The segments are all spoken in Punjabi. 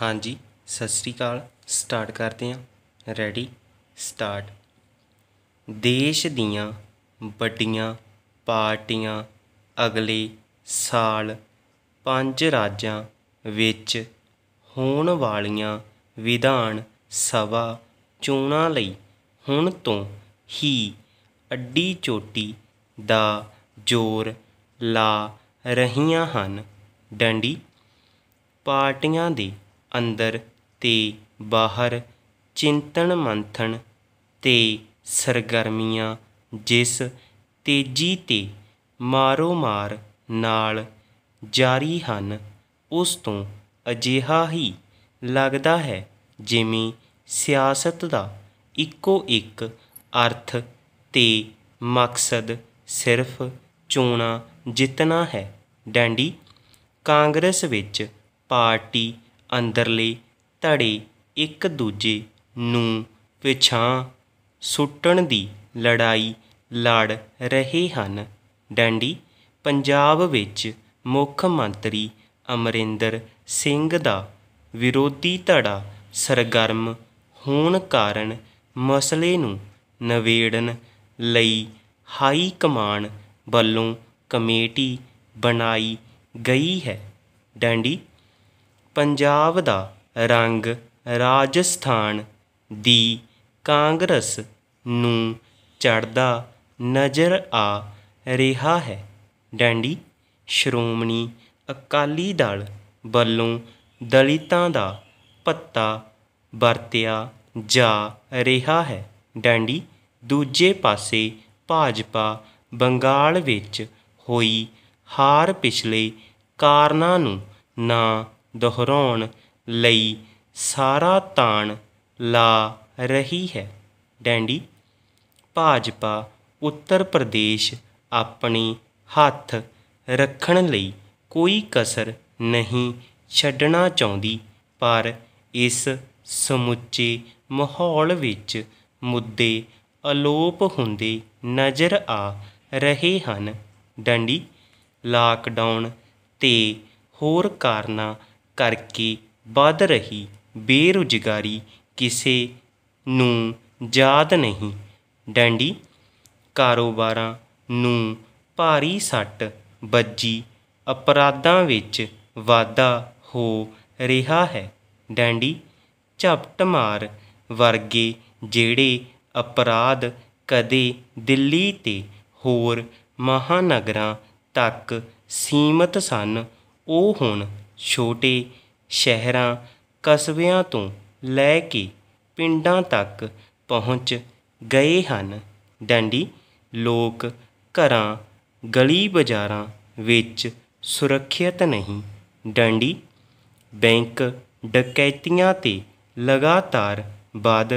ਹਾਂਜੀ ਸਤਿ ਸ਼੍ਰੀ ਅਕਾਲ ਸਟਾਰਟ ਕਰਦੇ ਹਾਂ ਰੈਡੀ ਸਟਾਰਟ ਦੇਸ਼ ਦੀਆਂ ਵੱਡੀਆਂ ਪਾਰਟੀਆਂ ਅਗਲੇ ਸਾਲ ਪੰਜ ਰਾਜਾਂ ਵਿੱਚ ਹੋਣ ਵਾਲੀਆਂ ਵਿਧਾਨ ਸਭਾ ਚੋਣਾਂ ਲਈ ਹੁਣ ਤੋਂ ਹੀ ਅੱਡੀ ਚੋਟੀ ਦਾ ਜ਼ੋਰ ਲਾ ਰਹੀਆਂ ਹਨ ਡੰਡੀ ਪਾਰਟੀਆਂ ਦੇ ਅੰਦਰ ਤੇ ਬਾਹਰ ਚਿੰਤਨ ਮੰਥਨ ਤੇ ਸਰਗਰਮੀਆਂ ਜਿਸ ਤੇਜ਼ੀ ਤੇ ਮਾਰੋ ਮਾਰ ਨਾਲ ਜਾਰੀ ਹਨ ਉਸ ਤੋਂ ਅਜਿਹਾ ਹੀ ਲੱਗਦਾ ਹੈ ਜਿਵੇਂ ਸਿਆਸਤ ਦਾ ਇੱਕੋ ਇੱਕ ਅਰਥ ਤੇ ਮਕਸਦ ਸਿਰਫ ਚੋਣਾ ਜਿੱਤਣਾ ਹੈ ਡੈਂਡੀ ਕਾਂਗਰਸ ਵਿੱਚ ਪਾਰਟੀ ਅੰਦਰਲੀ ਧੜੀ ਇੱਕ ਦੂਜੇ ਨੂੰ ਪਿਛਾਂ ਸੁੱਟਣ ਦੀ ਲੜਾਈ ਲੜ ਰਹੇ ਹਨ ਡੈਂਡੀ ਪੰਜਾਬ ਵਿੱਚ ਮੁੱਖ ਮੰਤਰੀ ਅਮਰਿੰਦਰ ਸਿੰਘ ਦਾ ਵਿਰੋਧੀ ਧੜਾ ਸਰਗਰਮ ਹੋਣ ਕਾਰਨ ਮਸਲੇ ਨੂੰ ਨਵੇੜਨ ਲਈ ਹਾਈ ਕਮਾਂਡ ਵੱਲੋਂ ਕਮੇਟੀ ਬਣਾਈ ਗਈ ਹੈ ਡੈਂਡੀ ਪੰਜਾਬ ਦਾ ਰੰਗ ਰਾਜਸਥਾਨ ਦੀ ਕਾਂਗਰਸ ਨੂੰ ਚੜਦਾ ਨਜ਼ਰ ਆ ਰਿਹਾ ਹੈ ਡੈਂਡੀ ਸ਼੍ਰੋਮਣੀ ਅਕਾਲੀ ਦਲ ਵੱਲੋਂ ਦਲਿਤਾਂ ਦਾ ਪੱਤਾ ਵਰਤਿਆ ਜਾ ਰਿਹਾ ਹੈ ਡੈਂਡੀ ਦੂਜੇ ਪਾਸੇ ਭਾਜਪਾ ਬੰਗਾਲ ਵਿੱਚ ਹੋਈ ਹਾਰ ਪਿਛਲੇ ਕਾਰਨਾਂ ਨੂੰ ਨਾ ਦੁਹਰਾਉਣ ਲਈ ਸਾਰਾ ਤਾਣ ਲਾ ਰਹੀ ਹੈ ਡੈਂਡੀ ਭਾਜਪਾ ਉੱਤਰ ਪ੍ਰਦੇਸ਼ ਆਪਣੀ ਹੱਥ ਰੱਖਣ ਲਈ ਕੋਈ ਕਸਰ ਨਹੀਂ ਛੱਡਣਾ ਚਾਹੁੰਦੀ ਪਰ ਇਸ ਸਮੁੱਚੇ ਮਾਹੌਲ ਵਿੱਚ ਮੁੱਦੇ ਅਲੋਪ ਹੁੰਦੇ ਨਜ਼ਰ ਆ ਰਹੇ ਹਨ ਡੰਡੀ ਲਾਕਡਾਊਨ ਤੇ ਹੋਰ ਕਾਰਨਾ ਕਰਕੇ ਵੱਧ ਰਹੀ ਬੇਰੁਜ਼ਗਾਰੀ ਕਿਸੇ ਨੂੰ ਯਾਦ ਨਹੀਂ ਡੈਂਡੀ ਕਾਰੋਬਾਰਾਂ ਨੂੰ ਭਾਰੀ ਸੱਟ ਵੱਜੀ ਅਪਰਾਧਾਂ ਵਿੱਚ ਵਾਧਾ ਹੋ ਰਿਹਾ ਹੈ ਡੈਂਡੀ ਝਪਟ ਮਾਰ ਵਰਗੇ ਜਿਹੜੇ ਅਪਰਾਧ ਕਦੇ ਦਿੱਲੀ ਤੇ ਹੋਰ ਮਹਾਨਗਰਾਂ ਤੱਕ ਸੀਮਤ ਸਨ ਉਹ ਹੁਣ ਛੋਟੇ ਸ਼ਹਿਰਾਂ ਕਸਬਿਆਂ ਤੋਂ ਲੈ ਕੇ ਪਿੰਡਾਂ ਤੱਕ ਪਹੁੰਚ ਗਏ ਹਨ ਡਾਂਡੀ ਲੋਕ ਘਰਾਂ ਗਲੀ ਬਾਜ਼ਾਰਾਂ ਵਿੱਚ ਸੁਰੱਖਿਅਤ ਨਹੀਂ ਡਾਂਡੀ ਬੈਂਕ ਡਕੈਤੀਆਂ 'ਤੇ ਲਗਾਤਾਰ ਵੱਧ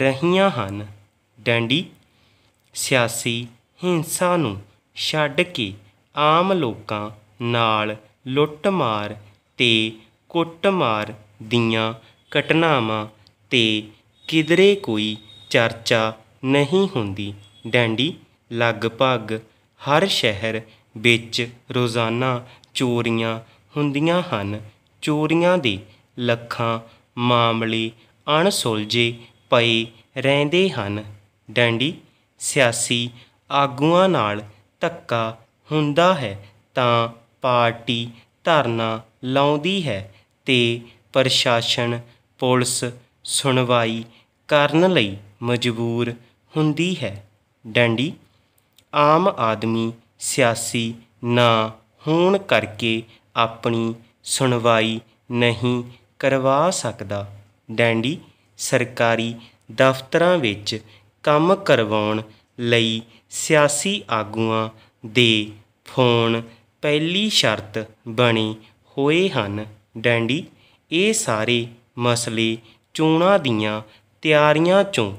ਰਹੀਆਂ ਹਨ ਡਾਂਡੀ ਸਿਆਸੀ ਹਿੰਸਾ ਨੂੰ ਛੱਡ ਕੇ ਆਮ ਲੋਕਾਂ ਨਾਲ ਲੁੱਟਮਾਰ ਤੇ ਕੁੱਟਮਾਰ ਦੀਆਂ ਘਟਨਾਵਾਂ 'ਤੇ ਕਿਦਰੇ ਕੋਈ ਚਰਚਾ ਨਹੀਂ ਹੁੰਦੀ ਡੈਂਡੀ ਲਗਭਗ ਹਰ ਸ਼ਹਿਰ ਵਿੱਚ ਰੋਜ਼ਾਨਾ ਚੋਰੀਆਂ ਹੁੰਦੀਆਂ ਹਨ ਚੋਰੀਆਂ ਦੇ ਲੱਖਾਂ ਮਾਮਲੇ ਅਣਸੁਲਝੇ ਪਏ ਰਹਿੰਦੇ ਹਨ ਡੈਂਡੀ ਸਿਆਸੀ ਆਗੂਆਂ ਨਾਲ ਧੱਕਾ ਹੁੰਦਾ ਹੈ ਤਾਂ ਪਾਰਟੀ ਧਰਨਾ ਲਾਉਂਦੀ ਹੈ ਤੇ ਪ੍ਰਸ਼ਾਸਨ ਪੁਲਿਸ ਸੁਣਵਾਈ ਕਰਨ ਲਈ ਮਜਬੂਰ ਹੁੰਦੀ ਹੈ ਡੰਡੀ ਆਮ ਆਦਮੀ ਸਿਆਸੀ ਨਾ ਹੋਣ ਕਰਕੇ ਆਪਣੀ ਸੁਣਵਾਈ ਨਹੀਂ ਕਰਵਾ ਸਕਦਾ ਡੈਂਡੀ ਸਰਕਾਰੀ ਦਫ਼ਤਰਾਂ ਵਿੱਚ ਕੰਮ ਕਰਵਾਉਣ ਲਈ ਸਿਆਸੀ ਆਗੂਆਂ ਦੇ ਫੋਨ ਪਹਿਲੀ ਸ਼ਰਤ ਬਣੀ ਹੋਏ ਹਨ ਡੈਂਡੀ ਇਹ ਸਾਰੇ ਮਸਲੇ ਚੋਣਾਂ ਦੀਆਂ ਤਿਆਰੀਆਂ 'ਚੋਂ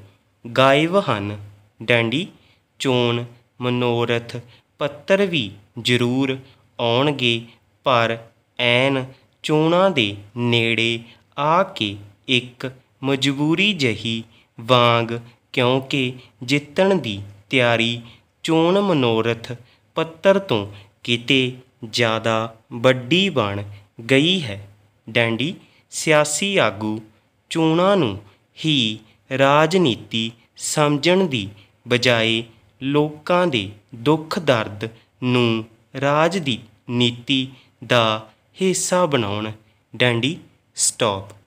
ਗਾਇਬ ਹਨ ਡੈਂਡੀ ਚੋਣ ਮਨੋਰਥ ਪੱਤਰ ਵੀ ਜ਼ਰੂਰ ਆਉਣਗੇ ਪਰ ਐਨ ਚੋਣਾਂ ਦੇ ਨੇੜੇ ਆ ਕੇ ਇੱਕ ਮਜਬੂਰੀ ਜਹੀ ਵਾਂਗ ਕਿਉਂਕਿ ਜਿੱਤਣ ਦੀ ਤਿਆਰੀ ਚੋਣ ਮਨੋਰਥ ਪੱਤਰ ਤੋਂ ਕਿਤੇ ਜ਼ਿਆਦਾ ਵੱਡੀ ਬਣ ਗਈ ਹੈ ਡੈਂਡੀ ਸਿਆਸੀ ਆਗੂ ਚੋਣਾਂ ਨੂੰ ਹੀ ਰਾਜਨੀਤੀ ਸਮਝਣ ਦੀ ਬਜਾਏ ਲੋਕਾਂ ਦੇ ਦੁੱਖ ਦਰਦ ਨੂੰ ਰਾਜ ਦੀ ਨੀਤੀ ਦਾ ਹਿੱਸਾ ਬਣਾਉਣ ਡੈਂਡੀ ਸਟਾਪ